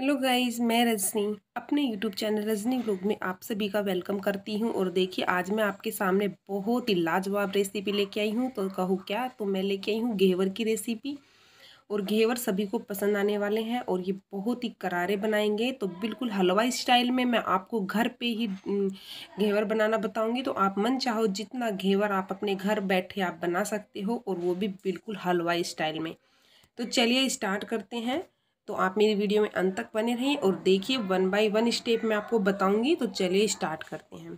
hello guys मैं रजनी अपने YouTube channel Rajni blog में आप सभी का वेलकम करती हूं और देखिए आज मैं आपके सामने बहुत ही लाजवाब रेसिपी लेके आई हूं तो कहूँ क्या तो मैं लेके आई हूं घेवर की रेसिपी और घेवर सभी को पसंद आने वाले हैं और ये बहुत ही करारे बनाएंगे तो बिल्कुल हलवाई स्टाइल में मैं आपको घर पे ही घेवर बनाना बताऊंगी तो आप मन चाहो जितना घेवर आप अपने घर बैठे आप बना सकते हो और वो भी बिल्कुल हलवाई स्टाइल में तो चलिए स्टार्ट करते हैं तो आप मेरी वीडियो में अंत तक बने रहें और देखिए वन बाय वन स्टेप मैं आपको बताऊंगी तो चलिए स्टार्ट करते हैं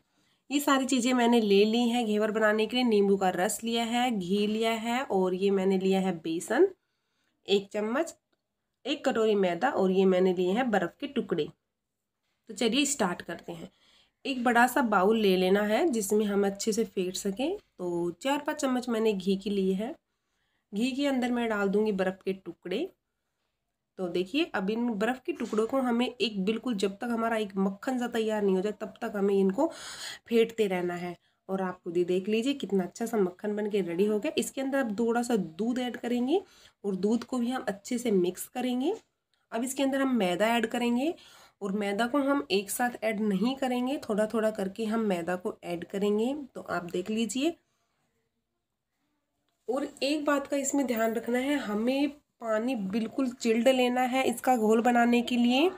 ये सारी चीज़ें मैंने ले ली हैं घेवर बनाने के लिए नींबू का रस लिया है घी लिया है और ये मैंने लिया है बेसन एक चम्मच एक कटोरी मैदा और ये मैंने लिए हैं बर्फ़ के टुकड़े तो चलिए स्टार्ट करते हैं एक बड़ा सा बाउल ले लेना है जिसमें हम अच्छे से फेंट सकें तो चार पाँच चम्मच मैंने घी की ली है घी के अंदर मैं डाल दूंगी बर्फ़ के टुकड़े तो देखिए अब इन बर्फ़ के टुकड़ों को हमें एक बिल्कुल जब तक हमारा एक मक्खन सा तैयार नहीं हो जाए तब तक हमें इनको फेंटते रहना है और आप खुद ही देख लीजिए कितना अच्छा सा मक्खन बन के रेडी हो गया इसके अंदर आप थोड़ा सा दूध ऐड करेंगे और दूध को भी हम अच्छे से मिक्स करेंगे अब इसके अंदर हम मैदा ऐड करेंगे और मैदा को हम एक साथ ऐड नहीं करेंगे थोड़ा थोड़ा करके हम मैदा को ऐड करेंगे तो आप देख लीजिए और एक बात का इसमें ध्यान रखना है हमें पानी बिल्कुल चिल्ड लेना है इसका घोल बनाने के लिए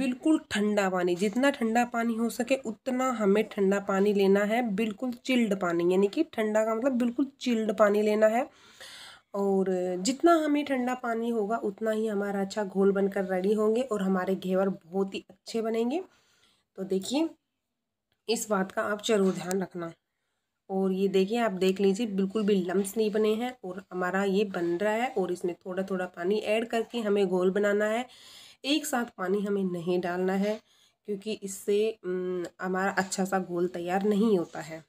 बिल्कुल ठंडा पानी जितना ठंडा पानी हो सके उतना हमें ठंडा पानी लेना है बिल्कुल चिल्ड पानी यानी कि ठंडा का मतलब बिल्कुल चिल्ड पानी लेना है और जितना हमें ठंडा पानी होगा उतना ही हमारा अच्छा घोल बनकर रेडी होंगे और हमारे घेवर बहुत ही अच्छे बनेंगे तो देखिए इस बात का आप ज़रूर ध्यान रखना और ये देखिए आप देख लीजिए बिल्कुल भी लम्स नहीं बने हैं और हमारा ये बन रहा है और इसमें थोड़ा थोड़ा पानी ऐड करके हमें घोल बनाना है एक साथ पानी हमें नहीं डालना है क्योंकि इससे हमारा अच्छा सा घोल तैयार नहीं होता है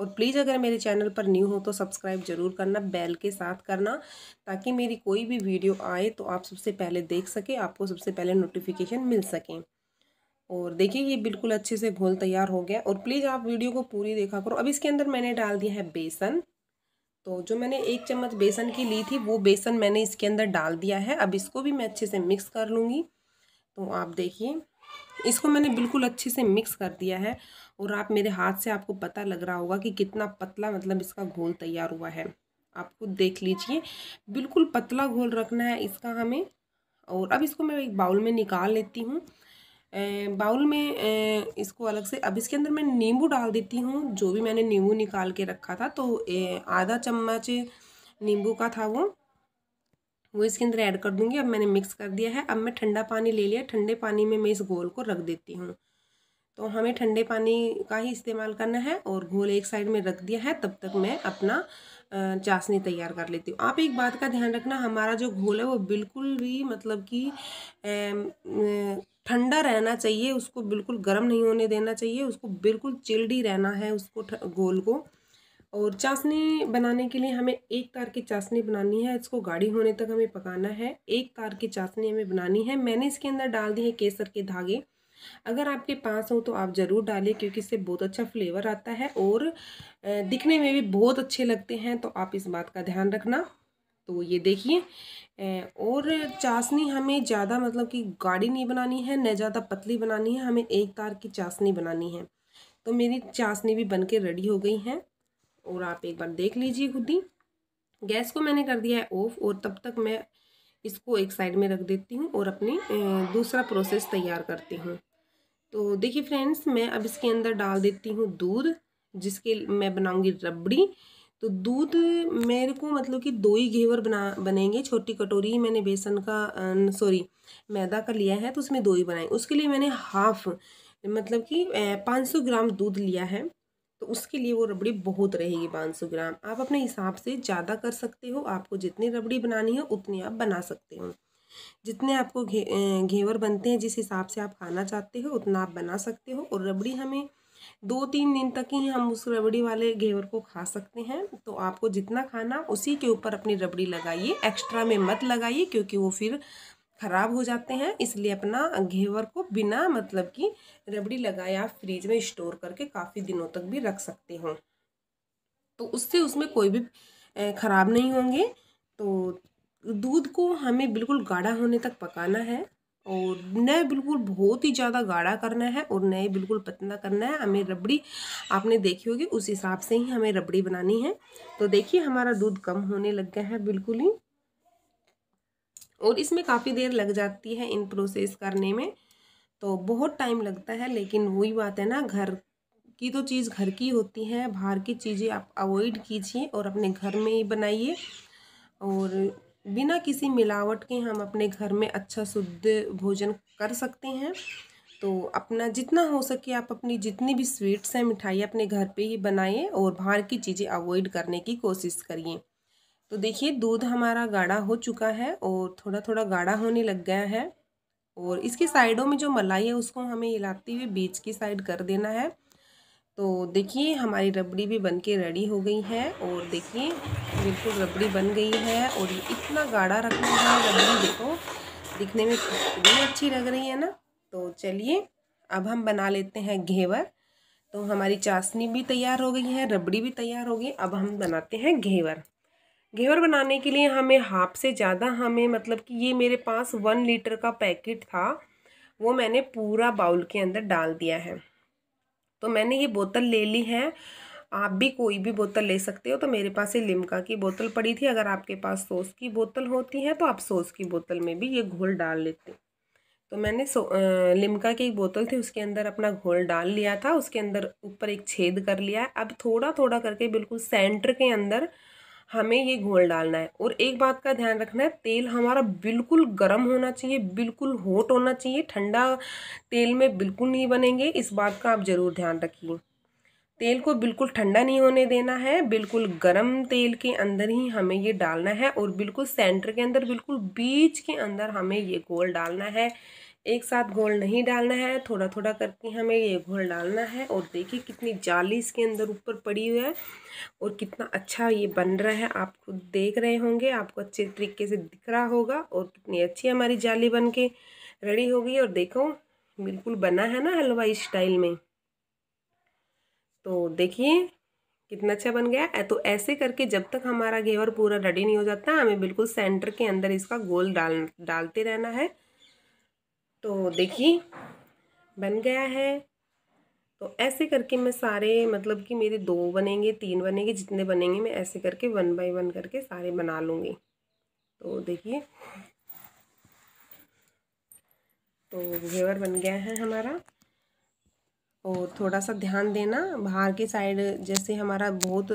और प्लीज़ अगर मेरे चैनल पर न्यू हो तो सब्सक्राइब ज़रूर करना बेल के साथ करना ताकि मेरी कोई भी वीडियो आए तो आप सबसे पहले देख सकें आपको सबसे पहले नोटिफिकेशन मिल सकें और देखिए ये बिल्कुल अच्छे से घोल तैयार हो गया और प्लीज़ आप वीडियो को पूरी देखा करो अब इसके अंदर मैंने डाल दिया है बेसन तो जो मैंने एक चम्मच बेसन की ली थी वो बेसन मैंने इसके अंदर डाल दिया है अब इसको भी मैं अच्छे से मिक्स कर लूँगी तो आप देखिए इसको मैंने बिल्कुल अच्छे से मिक्स कर दिया है और आप मेरे हाथ से आपको पता लग रहा होगा कि कितना पतला मतलब इसका घोल तैयार हुआ है आप खुद देख लीजिए बिल्कुल पतला घोल रखना है इसका हमें और अब इसको मैं एक बाउल में निकाल लेती हूँ बाउल में इसको अलग से अब इसके अंदर मैं नींबू डाल देती हूँ जो भी मैंने नींबू निकाल के रखा था तो आधा चम्मच नींबू का था वो वो इसके अंदर ऐड कर दूंगी अब मैंने मिक्स कर दिया है अब मैं ठंडा पानी ले लिया ठंडे पानी में मैं इस गोल को रख देती हूँ तो हमें ठंडे पानी का ही इस्तेमाल करना है और घोल एक साइड में रख दिया है तब तक मैं अपना चाशनी तैयार कर लेती हूँ आप एक बात का ध्यान रखना हमारा जो घोल है वो बिल्कुल भी मतलब कि ठंडा रहना चाहिए उसको बिल्कुल गर्म नहीं होने देना चाहिए उसको बिल्कुल चिल्ड ही रहना है उसको घोल को और चाशनी बनाने के लिए हमें एक तार की चाशनी बनानी है इसको गाढ़ी होने तक हमें पकाना है एक तार की चाशनी हमें बनानी है मैंने इसके अंदर डाल दी है केसर के धागे अगर आपके पास हो तो आप ज़रूर डालिए क्योंकि इससे बहुत अच्छा फ्लेवर आता है और दिखने में भी बहुत अच्छे लगते हैं तो आप इस बात का ध्यान रखना तो ये देखिए और चाशनी हमें ज़्यादा मतलब कि गाढ़ी नहीं बनानी है न ज़्यादा पतली बनानी है हमें एक तार की चाशनी बनानी है तो मेरी चाशनी भी बनके रेडी हो गई है और आप एक बार देख लीजिए खुद ही गैस को मैंने कर दिया है ऑफ और तब तक मैं इसको एक साइड में रख देती हूँ और अपनी दूसरा प्रोसेस तैयार करती हूँ तो देखिए फ्रेंड्स मैं अब इसके अंदर डाल देती हूँ दूध जिसके मैं बनाऊँगी रबड़ी तो दूध मेरे को मतलब कि दो ही घेवर बना बनेंगे छोटी कटोरी मैंने बेसन का सॉरी मैदा का लिया है तो उसमें दो ही बनाए उसके लिए मैंने हाफ मतलब कि पाँच सौ ग्राम दूध लिया है तो उसके लिए वो रबड़ी बहुत रहेगी पाँच सौ ग्राम आप अपने हिसाब से ज़्यादा कर सकते हो आपको जितनी रबड़ी बनानी हो उतनी आप बना सकते हो जितने आपको घे घेवर बनते हैं जिस हिसाब से आप खाना चाहते हो उतना आप बना सकते हो और रबड़ी हमें दो तीन दिन तक ही हम उस रबड़ी वाले घेवर को खा सकते हैं तो आपको जितना खाना उसी के ऊपर अपनी रबड़ी लगाइए एक्स्ट्रा में मत लगाइए क्योंकि वो फिर ख़राब हो जाते हैं इसलिए अपना घेवर को बिना मतलब कि रबड़ी लगाए आप फ्रिज में स्टोर करके काफ़ी दिनों तक भी रख सकते हो तो उससे उसमें कोई भी ख़राब नहीं होंगे तो दूध को हमें बिल्कुल गाढ़ा होने तक पकाना है और न बिल्कुल बहुत ही ज़्यादा गाढ़ा करना है और नए बिल्कुल पतला करना है हमें रबड़ी आपने देखी होगी उस हिसाब से ही हमें रबड़ी बनानी है तो देखिए हमारा दूध कम होने लग गया है बिल्कुल ही और इसमें काफ़ी देर लग जाती है इन प्रोसेस करने में तो बहुत टाइम लगता है लेकिन वही बात है ना घर की तो चीज़ घर की होती है बाहर की चीज़ें आप अवॉइड कीजिए और अपने घर में ही बनाइए और बिना किसी मिलावट के हम अपने घर में अच्छा शुद्ध भोजन कर सकते हैं तो अपना जितना हो सके आप अपनी जितनी भी स्वीट्स हैं मिठाई अपने घर पे ही बनाएं और बाहर की चीज़ें अवॉइड करने की कोशिश करिए तो देखिए दूध हमारा गाढ़ा हो चुका है और थोड़ा थोड़ा गाढ़ा होने लग गया है और इसके साइडों में जो मलाई है उसको हमें हिलाते हुए बीच की साइड कर देना है तो देखिए हमारी रबड़ी भी बन के रेडी हो गई है और देखिए बिल्कुल रबड़ी बन गई है और ये इतना गाढ़ा रखना है रबड़ी देखो दिखने में भी अच्छी लग रही है ना तो चलिए अब हम बना लेते हैं घेवर तो हमारी चाशनी भी तैयार हो गई है रबड़ी भी तैयार हो गई अब हम बनाते हैं घेवर घेवर बनाने के लिए हमें हाफ से ज़्यादा हमें मतलब कि ये मेरे पास वन लीटर का पैकेट था वो मैंने पूरा बाउल के अंदर डाल दिया है तो मैंने ये बोतल ले ली है आप भी कोई भी बोतल ले सकते हो तो मेरे पास ये लिमका की बोतल पड़ी थी अगर आपके पास सॉस की बोतल होती है तो आप सॉस की बोतल में भी ये घोल डाल लेते तो मैंने सो आ, लिमका की एक बोतल थी उसके अंदर अपना घोल डाल लिया था उसके अंदर ऊपर एक छेद कर लिया अब थोड़ा थोड़ा करके बिल्कुल सेंटर के अंदर हमें ये घोल डालना है और एक बात का ध्यान रखना है तेल हमारा बिल्कुल गर्म होना चाहिए बिल्कुल होट होना चाहिए ठंडा तेल में बिल्कुल नहीं बनेंगे इस बात का आप ज़रूर ध्यान रखिए तेल को बिल्कुल ठंडा नहीं होने देना है बिल्कुल गरम तेल के अंदर ही हमें ये डालना है और बिल्कुल सेंटर के अंदर बिल्कुल बीच के अंदर हमें ये घोल डालना है एक साथ घोल नहीं डालना है थोड़ा थोड़ा करके हमें ये घोल डालना है और देखिए कितनी जाली इसके अंदर ऊपर पड़ी हुई है और कितना अच्छा ये बन रहा है आप खुद देख रहे होंगे आपको अच्छे तरीके से दिख रहा होगा और कितनी अच्छी हमारी जाली बन के रेडी होगी और देखो बिल्कुल बना है ना हलवाई स्टाइल में तो देखिए कितना अच्छा बन गया है तो ऐसे करके जब तक हमारा घेवर पूरा रेडी नहीं हो जाता हमें बिल्कुल सेंटर के अंदर इसका गोल डाल डालते रहना है तो देखिए बन गया है तो ऐसे करके मैं सारे मतलब कि मेरे दो बनेंगे तीन बनेंगे जितने बनेंगे मैं ऐसे करके वन बाय वन करके सारे बना लूँगी तो देखिए तो घेवर बन गया है हमारा और थोड़ा सा ध्यान देना बाहर के साइड जैसे हमारा बहुत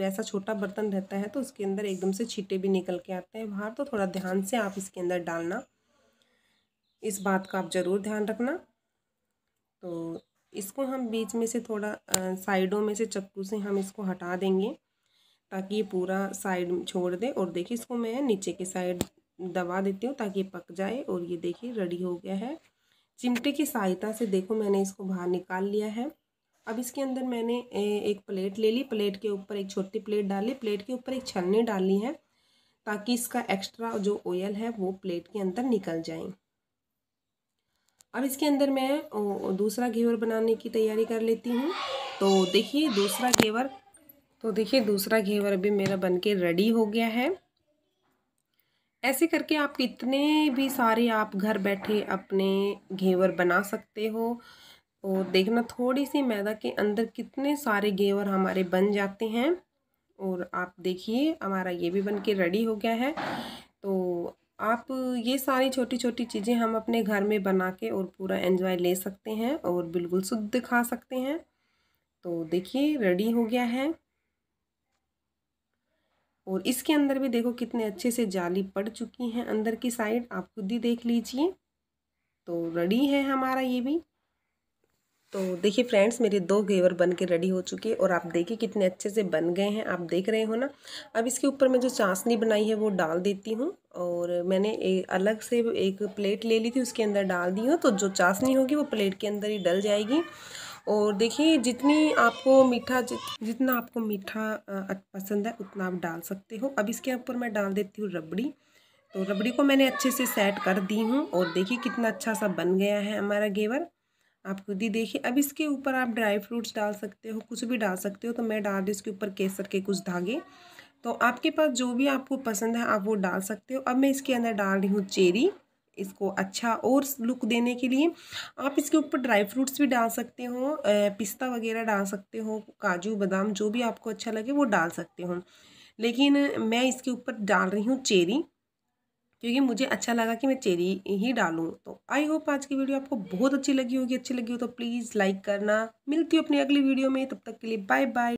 वैसा छोटा बर्तन रहता है तो उसके अंदर एकदम से छीटे भी निकल के आते हैं बाहर तो थोड़ा ध्यान से आप इसके अंदर डालना इस बात का आप ज़रूर ध्यान रखना तो इसको हम बीच में से थोड़ा साइडों में से चक्कू से हम इसको हटा देंगे ताकि ये पूरा साइड छोड़ दे और देखिए इसको मैं नीचे के साइड दबा देती हूँ ताकि पक जाए और ये देखिए रेडी हो गया है चिमटे की सहायता से देखो मैंने इसको बाहर निकाल लिया है अब इसके अंदर मैंने एक प्लेट ले ली प्लेट के ऊपर एक छोटी प्लेट डाली प्लेट के ऊपर एक छलनी डाली है ताकि इसका एक्स्ट्रा जो ऑयल है वो प्लेट के अंदर निकल जाए अब इसके अंदर मैं दूसरा घेवर बनाने की तैयारी कर लेती हूँ तो देखिए दूसरा घेवर तो देखिए दूसरा घेवर अभी मेरा बन के रेडी हो गया है ऐसे करके आप कितने भी सारे आप घर बैठे अपने घेवर बना सकते हो और तो देखना थोड़ी सी मैदा के अंदर कितने सारे घेवर हमारे बन जाते हैं और आप देखिए हमारा ये भी बन के रेडी हो गया है तो आप ये सारी छोटी छोटी चीज़ें हम अपने घर में बना के और पूरा एंजॉय ले सकते हैं और बिल्कुल शुद्ध खा सकते हैं तो देखिए रेडी हो गया है और इसके अंदर भी देखो कितने अच्छे से जाली पड़ चुकी हैं अंदर की साइड आप खुद ही देख लीजिए तो रेडी है हमारा ये भी तो देखिए फ्रेंड्स मेरे दो घेवर बन के रेडी हो चुके हैं और आप देखिए कितने अच्छे से बन गए हैं आप देख रहे हो ना अब इसके ऊपर मैं जो चाशनी बनाई है वो डाल देती हूँ और मैंने एक अलग से एक प्लेट ले ली थी उसके अंदर डाल दी हूँ तो जो चाशनी होगी वो प्लेट के अंदर ही डल जाएगी और देखिए जितनी आपको मीठा जित, जितना आपको मीठा पसंद है उतना आप डाल सकते हो अब इसके ऊपर मैं डाल देती हूँ रबड़ी तो रबड़ी को मैंने अच्छे से सेट कर दी हूँ और देखिए कितना अच्छा सा बन गया है हमारा घेवर आप खुद ही देखिए अब इसके ऊपर आप ड्राई फ्रूट्स डाल सकते हो कुछ भी डाल सकते हो तो मैं डाल रही इसके ऊपर केसर के कुछ धागे तो आपके पास जो भी आपको पसंद है आप वो डाल सकते हो अब मैं इसके अंदर डाल रही हूँ चेरी इसको अच्छा और लुक देने के लिए आप इसके ऊपर ड्राई फ्रूट्स भी डाल सकते हो पिस्ता वगैरह डाल सकते हो काजू बादाम जो भी आपको अच्छा लगे वो डाल सकते हो लेकिन मैं इसके ऊपर डाल रही हूँ चेरी क्योंकि मुझे अच्छा लगा कि मैं चेरी ही डालूँ तो आई होप आज की वीडियो आपको बहुत अच्छी लगी होगी अच्छी लगी हो तो प्लीज़ लाइक करना मिलती हूँ अपनी अगली वीडियो में तब तक के लिए बाय बाय